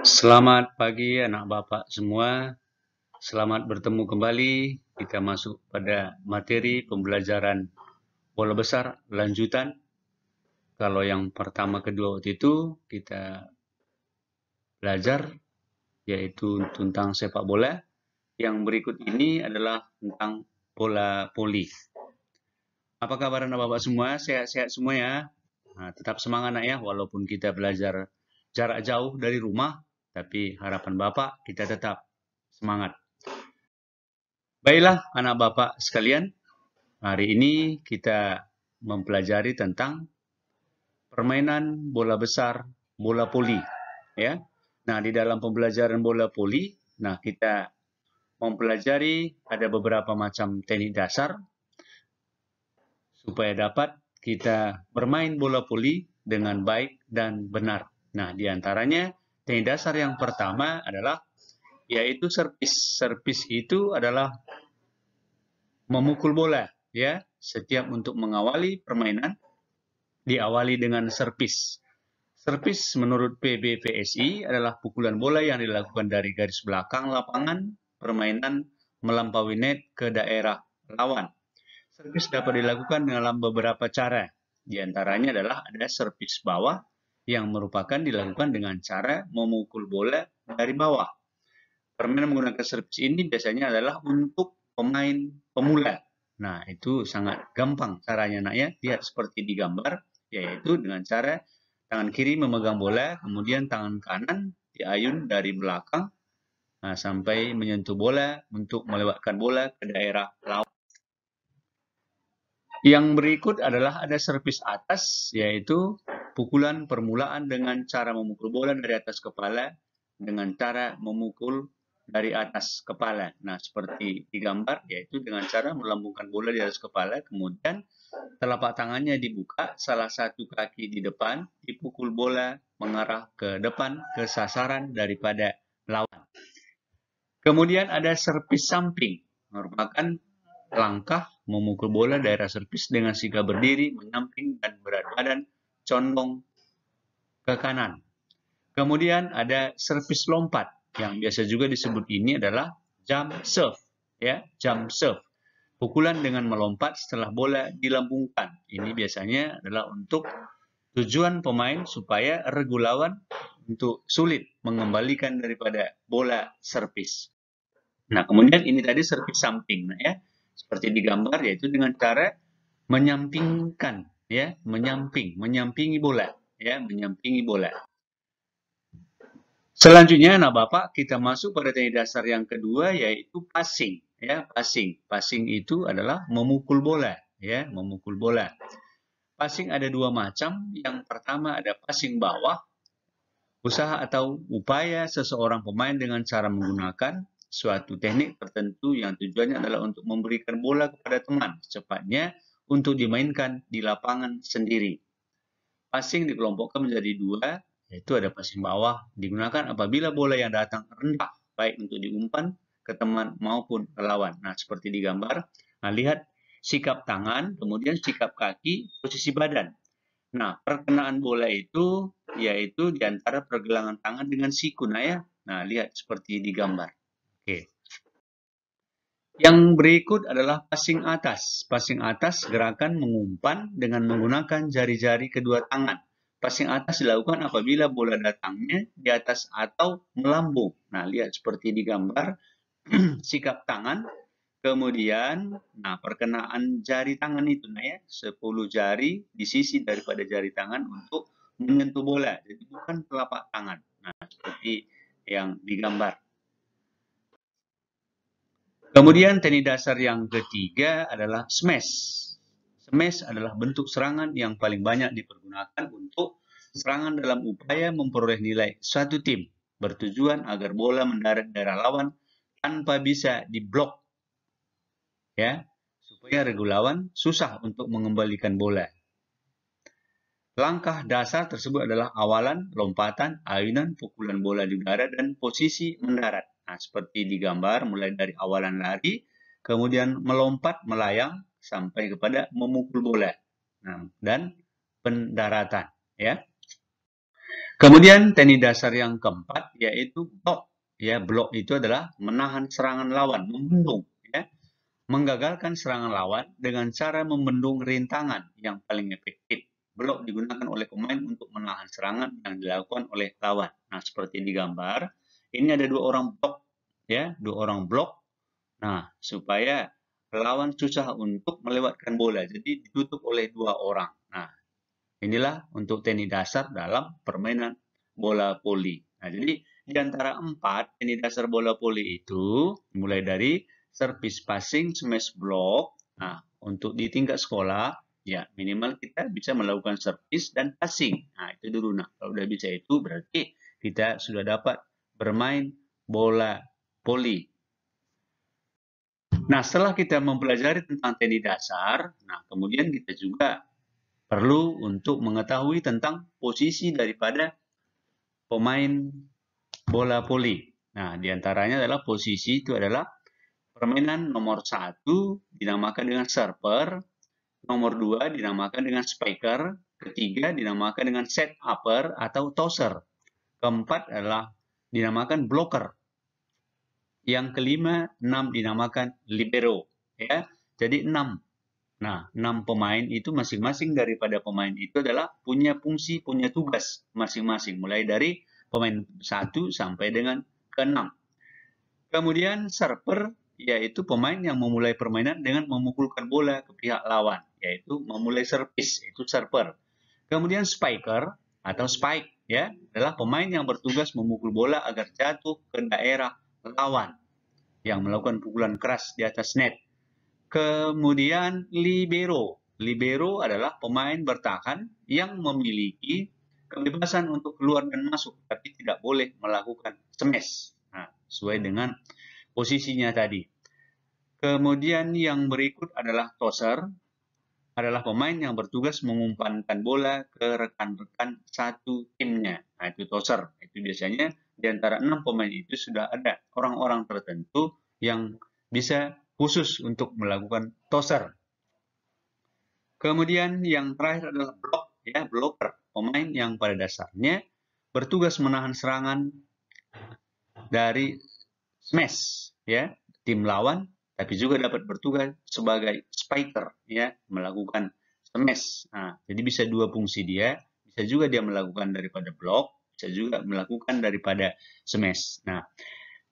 Selamat pagi anak bapak semua. Selamat bertemu kembali. Kita masuk pada materi pembelajaran bola besar lanjutan. Kalau yang pertama kedua waktu itu kita belajar yaitu tentang sepak bola. Yang berikut ini adalah tentang bola poli. Apa kabar anak bapak semua? Sehat-sehat semua ya. Nah, tetap semangat anak ya walaupun kita belajar jarak jauh dari rumah tapi harapan Bapak kita tetap semangat. Baiklah anak Bapak sekalian, hari ini kita mempelajari tentang permainan bola besar, bola poli, ya. Nah, di dalam pembelajaran bola poli, nah kita mempelajari ada beberapa macam teknik dasar supaya dapat kita bermain bola poli dengan baik dan benar. Nah, di antaranya Teknik dasar yang pertama adalah yaitu servis. Servis itu adalah memukul bola, ya. Setiap untuk mengawali permainan diawali dengan servis. Servis menurut PBPSI adalah pukulan bola yang dilakukan dari garis belakang lapangan permainan melampaui net ke daerah lawan. Servis dapat dilakukan dalam beberapa cara. Di antaranya adalah ada servis bawah, yang merupakan dilakukan dengan cara memukul bola dari bawah. Permainan menggunakan service ini biasanya adalah untuk pemain pemula. Nah, itu sangat gampang caranya nak ya. Lihat seperti di gambar, yaitu dengan cara tangan kiri memegang bola, kemudian tangan kanan diayun dari belakang nah, sampai menyentuh bola untuk melewatkan bola ke daerah lawan. Yang berikut adalah ada servis atas, yaitu Pukulan permulaan dengan cara memukul bola dari atas kepala dengan cara memukul dari atas kepala. Nah, seperti di gambar yaitu dengan cara melambungkan bola di atas kepala kemudian telapak tangannya dibuka, salah satu kaki di depan, dipukul bola mengarah ke depan ke sasaran daripada lawan. Kemudian ada servis samping, merupakan langkah memukul bola daerah servis dengan sikap berdiri, menyamping dan berat badan condong ke kanan. Kemudian ada servis lompat yang biasa juga disebut ini adalah jump serve, ya, jump serve. Pukulan dengan melompat setelah bola dilambungkan. Ini biasanya adalah untuk tujuan pemain supaya regu lawan untuk sulit mengembalikan daripada bola servis. Nah, kemudian ini tadi servis samping, nah ya. Seperti digambar yaitu dengan cara menyampingkan ya menyamping menyampingi bola ya menyampingi bola selanjutnya anak bapak kita masuk pada teknik dasar yang kedua yaitu passing ya passing passing itu adalah memukul bola ya memukul bola passing ada dua macam yang pertama ada passing bawah usaha atau upaya seseorang pemain dengan cara menggunakan suatu teknik tertentu yang tujuannya adalah untuk memberikan bola kepada teman secepatnya untuk dimainkan di lapangan sendiri. Passing dikelompokkan menjadi dua, yaitu ada passing bawah, digunakan apabila bola yang datang rendah, baik untuk diumpan ke teman maupun ke lawan. Nah, seperti di gambar, nah, lihat sikap tangan, kemudian sikap kaki, posisi badan. Nah, perkenaan bola itu yaitu di antara pergelangan tangan dengan siku. Nah, ya. Nah, lihat seperti di gambar. Oke. Okay. Yang berikut adalah passing atas. Passing atas gerakan mengumpan dengan menggunakan jari-jari kedua tangan. Passing atas dilakukan apabila bola datangnya di atas atau melambung. Nah, lihat seperti di gambar, sikap tangan, kemudian nah perkenaan jari tangan itu nah ya, 10 jari di sisi daripada jari tangan untuk menyentuh bola. Jadi bukan telapak tangan. Nah, seperti yang digambar. Kemudian teknik dasar yang ketiga adalah smash. Smash adalah bentuk serangan yang paling banyak dipergunakan untuk serangan dalam upaya memperoleh nilai suatu tim bertujuan agar bola mendarat daerah lawan tanpa bisa diblok. Ya, supaya regulawan susah untuk mengembalikan bola. Langkah dasar tersebut adalah awalan, lompatan, ayunan, pukulan bola di udara, dan posisi mendarat. Nah, seperti di gambar, mulai dari awalan lari, kemudian melompat, melayang, sampai kepada memukul bola nah, dan pendaratan. Ya. Kemudian teknik dasar yang keempat yaitu blok. Ya, blok itu adalah menahan serangan lawan, membendung, ya. Menggagalkan serangan lawan dengan cara membendung rintangan yang paling efektif. Blok digunakan oleh pemain untuk menahan serangan yang dilakukan oleh lawan. Nah, seperti di gambar, ini ada dua orang blok ya dua orang blok nah supaya lawan susah untuk melewatkan bola jadi ditutup oleh dua orang nah inilah untuk teknik dasar dalam permainan bola poli. nah jadi di antara empat teknik dasar bola poli itu mulai dari service passing smash block nah untuk di tingkat sekolah ya minimal kita bisa melakukan service dan passing. Nah, itu dulu nah. Kalau udah bisa itu berarti kita sudah dapat bermain bola poli. Nah, setelah kita mempelajari tentang teknik dasar, nah kemudian kita juga perlu untuk mengetahui tentang posisi daripada pemain bola poli. Nah, diantaranya adalah posisi itu adalah permainan nomor satu dinamakan dengan server, nomor dua dinamakan dengan spiker, ketiga dinamakan dengan set upper atau tosser, keempat adalah dinamakan blocker. Yang kelima, enam dinamakan libero. Ya, jadi enam. Nah, enam pemain itu masing-masing daripada pemain itu adalah punya fungsi, punya tugas masing-masing. Mulai dari pemain satu sampai dengan keenam. Kemudian server yaitu pemain yang memulai permainan dengan memukulkan bola ke pihak lawan, yaitu memulai servis, itu server. Kemudian spiker atau spike ya adalah pemain yang bertugas memukul bola agar jatuh ke daerah lawan yang melakukan pukulan keras di atas net. Kemudian libero. Libero adalah pemain bertahan yang memiliki kebebasan untuk keluar dan masuk, tapi tidak boleh melakukan smash. Nah, sesuai dengan posisinya tadi. Kemudian yang berikut adalah toser, adalah pemain yang bertugas mengumpankan bola ke rekan-rekan satu timnya. Nah, itu toser. Itu biasanya di antara enam pemain itu sudah ada orang-orang tertentu yang bisa khusus untuk melakukan toser. Kemudian yang terakhir adalah blok ya blocker, pemain yang pada dasarnya bertugas menahan serangan dari smash ya tim lawan tapi juga dapat bertugas sebagai spiker ya melakukan smash. Nah, jadi bisa dua fungsi dia, bisa juga dia melakukan daripada blok bisa juga melakukan daripada semes. Nah,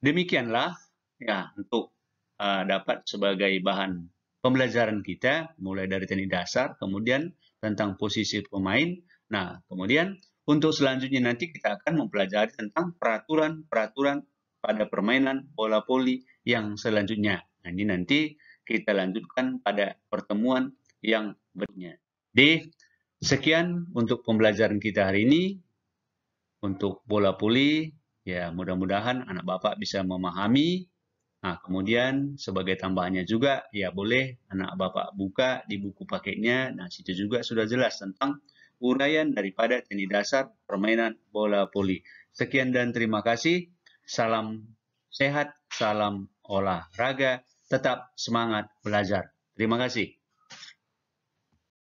demikianlah ya untuk uh, dapat sebagai bahan pembelajaran kita mulai dari teknik dasar, kemudian tentang posisi pemain. Nah, kemudian untuk selanjutnya nanti kita akan mempelajari tentang peraturan-peraturan pada permainan bola poli yang selanjutnya. Nah, ini nanti kita lanjutkan pada pertemuan yang berikutnya. D, sekian untuk pembelajaran kita hari ini untuk bola puli, ya mudah-mudahan anak bapak bisa memahami. Nah, kemudian sebagai tambahannya juga, ya boleh anak bapak buka di buku paketnya. Nah, situ juga sudah jelas tentang uraian daripada teknik dasar permainan bola puli. Sekian dan terima kasih. Salam sehat, salam olahraga, tetap semangat belajar. Terima kasih.